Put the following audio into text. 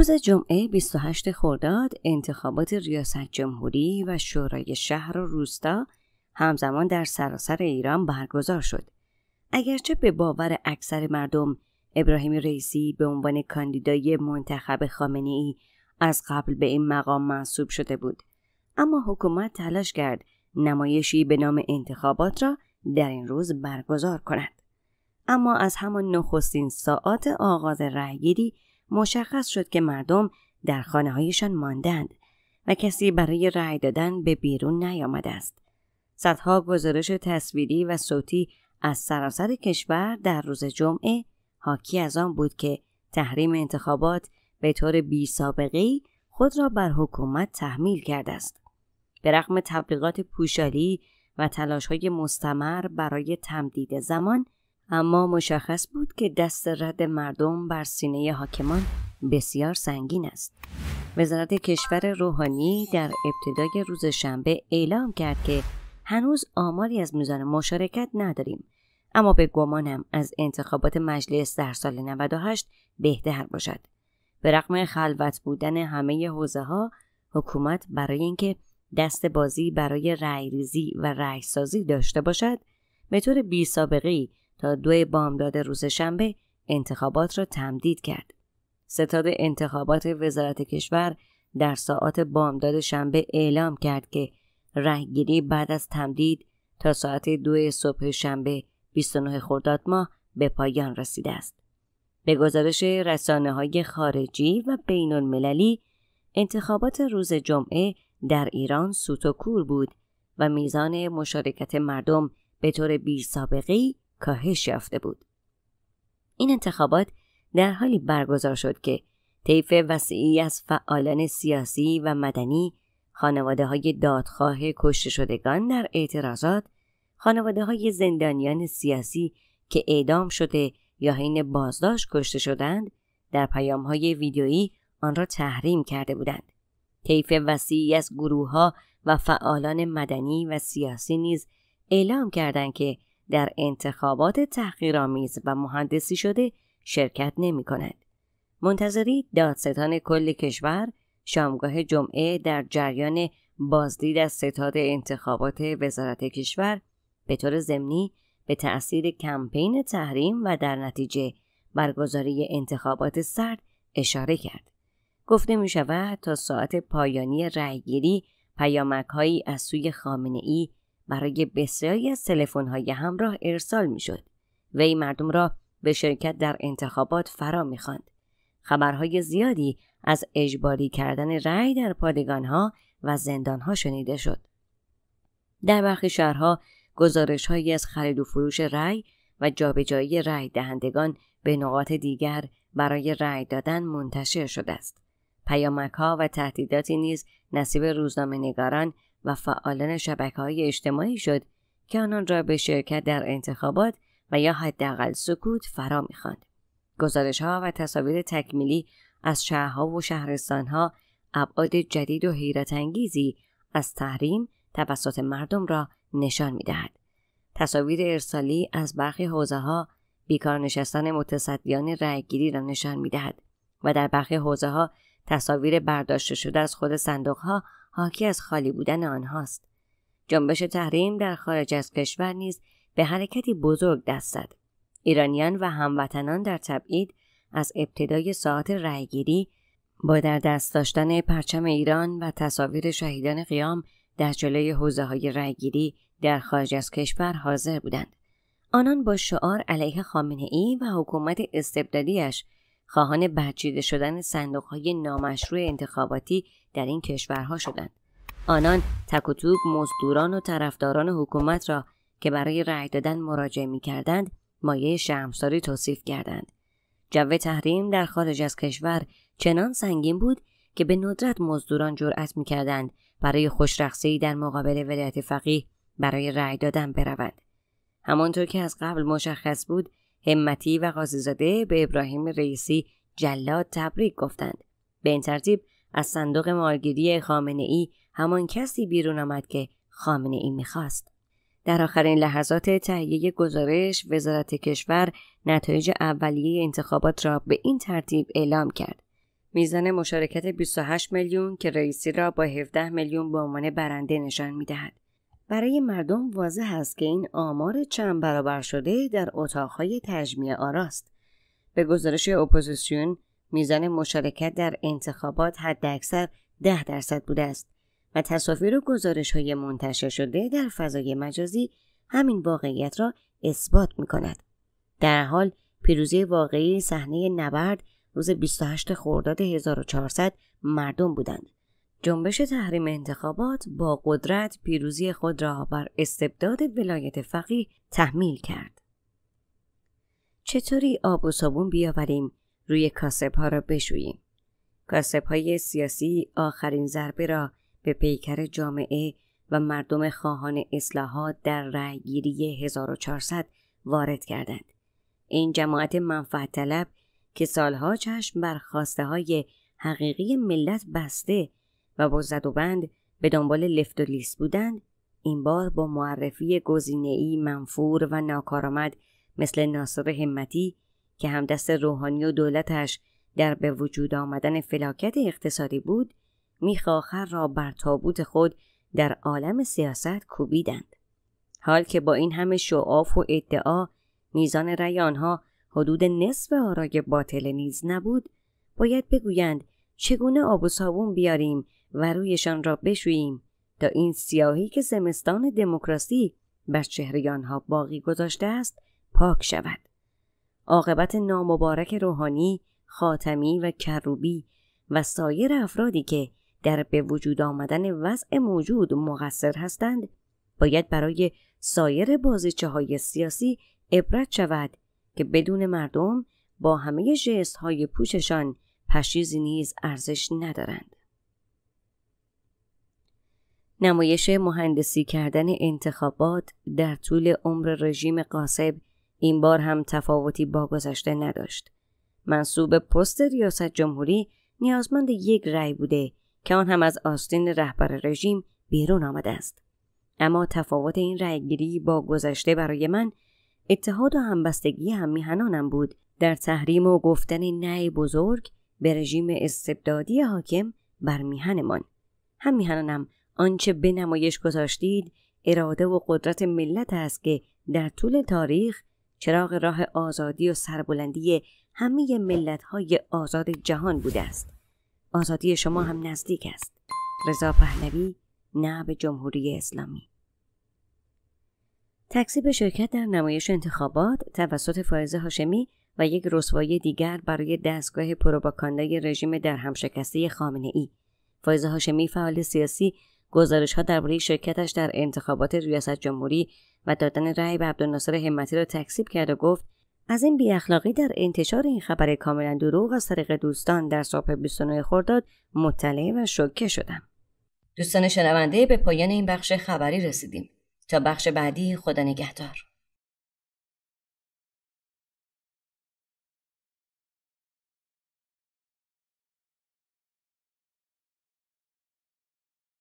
روز جمعه 28 خرداد انتخابات ریاست جمهوری و شورای شهر و روستا همزمان در سراسر ایران برگزار شد. اگرچه به باور اکثر مردم ابراهیم رئیسی به عنوان کاندیدای منتخب خامنی ای از قبل به این مقام منصوب شده بود اما حکومت تلاش کرد نمایشی به نام انتخابات را در این روز برگزار کند اما از همان نخستین ساعات آغاز رأیگیری مشخص شد که مردم در خانه هایشان ماندند و کسی برای رأی دادن به بیرون نیامده است. صدها گزارش تصویری و صوتی از سراسر کشور در روز جمعه حاکی از آن بود که تحریم انتخابات به طور بی سابقی خود را بر حکومت تحمیل کرده است. به رغم تبلیغات پوشالی و تلاش های مستمر برای تمدید زمان اما مشخص بود که دست رد مردم بر سینه حاکمان بسیار سنگین است. وزارت کشور روحانی در ابتدای روز شنبه اعلام کرد که هنوز آماری از میزان مشارکت نداریم اما به گمانم از انتخابات مجلس در سال 98 بهتر باشد. به رغم خلوت بودن همه حوزه ها حکومت برای اینکه دست بازی برای رأی و رأی داشته باشد به طور بی سابقی تا دو بامداد روز شنبه انتخابات را تمدید کرد. ستاد انتخابات وزارت کشور در ساعات بامداد شنبه اعلام کرد که رهگیری بعد از تمدید تا ساعت دو صبح شنبه 29 خرداد ماه به پایان رسیده است. به گزارش رسانه های خارجی و بین المللی انتخابات روز جمعه در ایران سوت و کور بود و میزان مشارکت مردم به طور بی سابقی کاهش یافته بود. این انتخابات در حالی برگزار شد که طیف وسیعی از فعالان سیاسی و مدنی خانواده های دادخواه کشته شدگان در اعتراضات خانواده های زندانیان سیاسی که اعدام شده یا حین بازداشت کشته شدند در پیام های ویدیویی آن را تحریم کرده بودند. طیف وسیعی از گروه ها و فعالان مدنی و سیاسی نیز اعلام کردند که در انتخابات تحقیرآمیز و مهندسی شده شرکت نمی کند. منتظری دادستان کل کشور شامگاه جمعه در جریان بازدید از ستاد انتخابات وزارت کشور به طور ضمنی به تأثیر کمپین تحریم و در نتیجه برگزاری انتخابات سرد اشاره کرد. گفته می شود تا ساعت پایانی رأیگیری پیامک هایی از سوی خامنه ای برای بسیاری از تلفن‌های همراه ارسال میشد وی مردم را به شرکت در انتخابات فرا میخواند خبرهای زیادی از اجباری کردن رأی در پادگانها و زندانها شنیده شد در برخی شهرها گزارشهایی از خرید و فروش رأی و جابجایی رأی دهندگان به نقاط دیگر برای رأی دادن منتشر شده است ها و تهدیداتی نیز نصیب روزنامه نگاران و فعالان شبکه های اجتماعی شد که آنان را به شرکت در انتخابات و یا حداقل سکوت فرا میخواند گزارش ها و تصاویر تکمیلی از شهرها و ها ابعاد جدید و حیرت انگیزی از تحریم توسط مردم را نشان دهد. تصاویر ارسالی از برخی حوزه ها بیکار نشستن متصدیان رأیگیری را نشان دهد و در برخی حوزه ها تصاویر برداشته شده از خود صندوق حاکی از خالی بودن آنهاست جنبش تحریم در خارج از کشور نیز به حرکتی بزرگ دست زد ایرانیان و هموطنان در تبعید از ابتدای ساعت رأیگیری با در دست داشتن پرچم ایران و تصاویر شهیدان قیام در جلوی حوزه های رأیگیری در خارج از کشور حاضر بودند آنان با شعار علیه خامنه ای و حکومت استبدادیش خواهان برچیده شدن های نامشروع انتخاباتی در این کشورها شدند آنان تکوتوب مزدوران و طرفداران حکومت را که برای رأی دادن مراجعه می کردند مایه شرمساری توصیف کردند جو تحریم در خارج از کشور چنان سنگین بود که به ندرت مزدوران جرأت میکردند برای خوشرخصی در مقابل ولایت فقیه برای رأی دادن بروند همانطور که از قبل مشخص بود همتی و قاضیزاده به ابراهیم رئیسی جلاد تبریک گفتند به این ترتیب از صندوق مالگیری خامنه ای همان کسی بیرون آمد که خامنه ای میخواست در آخرین لحظات تهیه گزارش وزارت کشور نتایج اولیه انتخابات را به این ترتیب اعلام کرد میزان مشارکت 28 میلیون که رئیسی را با 17 میلیون به عنوان برنده نشان میدهد برای مردم واضح است که این آمار چند برابر شده در اتاقهای تجمیع آراست. به گزارش اپوزیسیون میزان مشارکت در انتخابات حداکثر ده درصد بوده است و تصاویر و گزارش های منتشر شده در فضای مجازی همین واقعیت را اثبات می کند. در حال پیروزی واقعی صحنه نبرد روز 28 خرداد 1400 مردم بودند. جنبش تحریم انتخابات با قدرت پیروزی خود را بر استبداد ولایت فقیه تحمیل کرد. چطوری آب و صابون بیاوریم روی کاسب ها را بشوییم؟ کاسب های سیاسی آخرین ضربه را به پیکر جامعه و مردم خواهان اصلاحات در رأیگیری 1400 وارد کردند. این جماعت منفعت طلب که سالها چشم بر خواسته های حقیقی ملت بسته و با زد و بند به دنبال لفت و لیست بودند این بار با معرفی ای منفور و ناکارآمد مثل ناصر همتی که همدست روحانی و دولتش در به وجود آمدن فلاکت اقتصادی بود میخواخر را بر تابوت خود در عالم سیاست کوبیدند حال که با این همه شعاف و ادعا میزان رأی آنها حدود نصف آرای باطل نیز نبود باید بگویند چگونه آب و صابون بیاریم و رویشان را بشوییم تا این سیاهی که زمستان دموکراسی بر چهره آنها باقی گذاشته است پاک شود عاقبت نامبارک روحانی خاتمی و کروبی و سایر افرادی که در به وجود آمدن وضع موجود مقصر هستند باید برای سایر بازیچه های سیاسی عبرت شود که بدون مردم با همه جست های پوششان پشیزی نیز ارزش ندارند. نمایش مهندسی کردن انتخابات در طول عمر رژیم قاسب این بار هم تفاوتی با گذشته نداشت. منصوب پست ریاست جمهوری نیازمند یک رأی بوده که آن هم از آستین رهبر رژیم بیرون آمده است. اما تفاوت این رأیگیری با گذشته برای من اتحاد و همبستگی هم میهنانم بود در تحریم و گفتن نه بزرگ به رژیم استبدادی حاکم بر میهنمان هم میهنانم آنچه به نمایش گذاشتید اراده و قدرت ملت است که در طول تاریخ چراغ راه آزادی و سربلندی همه ملت های آزاد جهان بوده است. آزادی شما هم نزدیک است. رضا پهلوی نعب جمهوری اسلامی تکسیب شرکت در نمایش انتخابات توسط فائزه هاشمی و یک رسوایی دیگر برای دستگاه پروپاگاندای رژیم در همشکسته خامنه ای. فائزه هاشمی فعال سیاسی گزارش ها درباره شرکتش در انتخابات ریاست جمهوری و دادن رأی به عبدالناصر همتی را تکذیب کرد و گفت از این بیاخلاقی در انتشار این خبر کاملا دروغ از طریق دوستان در صبح 29 خرداد مطلع و شوکه شدم دوستان شنونده به پایان این بخش خبری رسیدیم تا بخش بعدی خدا نگهدار